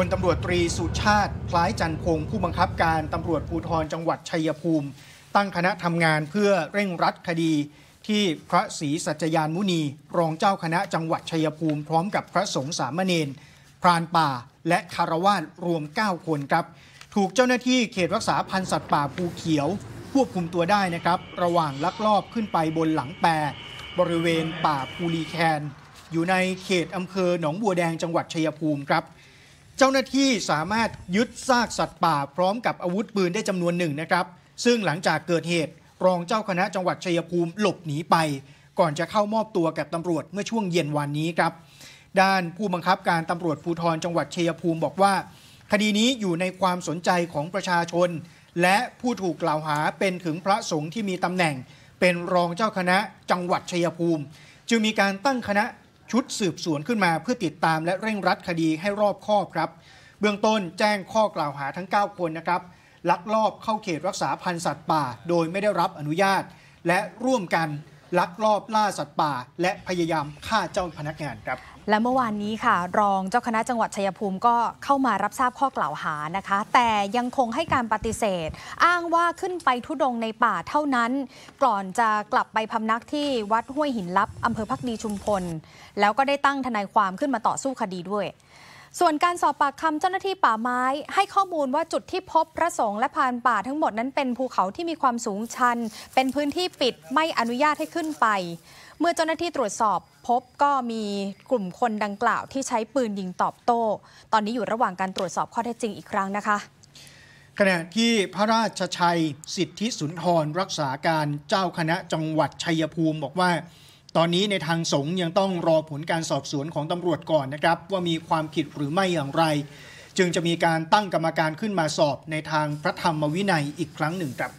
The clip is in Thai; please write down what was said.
พลตำรวจตรีสุชาติคล้ายจันพงศ์ผู้บังคับการตำรวจภูธรจังหวัดชัยภูมิ ตั้งคณะทำงานเพื่อเร่งรัดคดี ที่พระศรีสัจยานมุนี รองเจ้าคณะจังหวัดชัยภูมิ พร้อมกับพระสงฆ์สามเณรพรานป่าและคารวาสรวม9คนครับ ถูกเจ้าหน้าที่เขตรักษาพันธุ์สัตว์ป่าภูเขียว ควบคุมตัวได้นะครับระหว่างลักลอบขึ้นไปบนหลังแปรบริเวณป่าภูรีแคนอยู่ในเขตอำเภอหนองบัวแดงจังหวัดชัยภูมิครับเจ้าหน้าที่สามารถยึดซากสัตว์ป่าพร้อมกับอาวุธปืนได้จำนวนหนึ่งนะครับ ซึ่งหลังจากเกิดเหตุรองเจ้าคณะจังหวัดชัยภูมิหลบหนีไป ก่อนจะเข้ามอบตัวกับตำรวจเมื่อช่วงเย็นวันนี้ครับ ด้านผู้บังคับการตำรวจภูธรจังหวัดชัยภูมิ บอกว่า คดีนี้อยู่ในความสนใจของประชาชน และผู้ถูกกล่าวหาเป็นถึงพระสงฆ์ที่มีตำแหน่ง เป็นรองเจ้าคณะจังหวัดชัยภูมิ จึงมีการตั้งคณะชุดสืบสวนขึ้นมาเพื่อติดตามและเร่งรัดคดีให้รอบคอบครับ เบื้องต้นแจ้งข้อกล่าวหาทั้ง 9 คนนะครับ ลักลอบเข้าเขตรักษาพันธุ์สัตว์ป่าโดยไม่ได้รับอนุญาตและร่วมกันลักลอบล่าสัตว์ป่า และพยายามฆ่าเจ้าพนักงานครับ และเมื่อวานนี้ค่ะ รองเจ้าคณะจังหวัดชัยภูมิก็เข้ามารับทราบข้อกล่าวหานะคะ แต่ยังคงให้การปฏิเสธ อ้างว่าขึ้นไปทุดงในป่าเท่านั้นก่อนจะกลับไปพำนักที่วัดห้วยหินลับอำเภอพักดีชุมพล แล้วก็ได้ตั้งทนายความขึ้นมาต่อสู้คดีด้วยส่วนการสอบปากคำเจ้าหน้าที่ป่าไม้ให้ข้อมูลว่าจุดที่พบพระสงฆ์และพานป่าทั้งหมดนั้นเป็นภูเขาที่มีความสูงชัน เป็นพื้นที่ปิดไม่อนุญาตให้ขึ้นไป เมื่อเจ้าหน้าที่ตรวจสอบพบก็มีกลุ่มคนดังกล่าวที่ใช้ปืนยิงตอบโต้ ตอนนี้อยู่ระหว่างการตรวจสอบข้อเท็จจริงอีกครั้งนะคะ ขณะที่พระราชชัยสิทธิสุนทรรักษาการเจ้าคณะจังหวัดชัยภูมิบอกว่าตอนนี้ในทางสงฆ์ยังต้องรอผลการสอบสวนของตำรวจก่อนนะครับ ว่ามีความผิดหรือไม่อย่างไร จึงจะมีการตั้งกรรมการขึ้นมาสอบในทางพระธรรมวินัยอีกครั้งหนึ่งครับ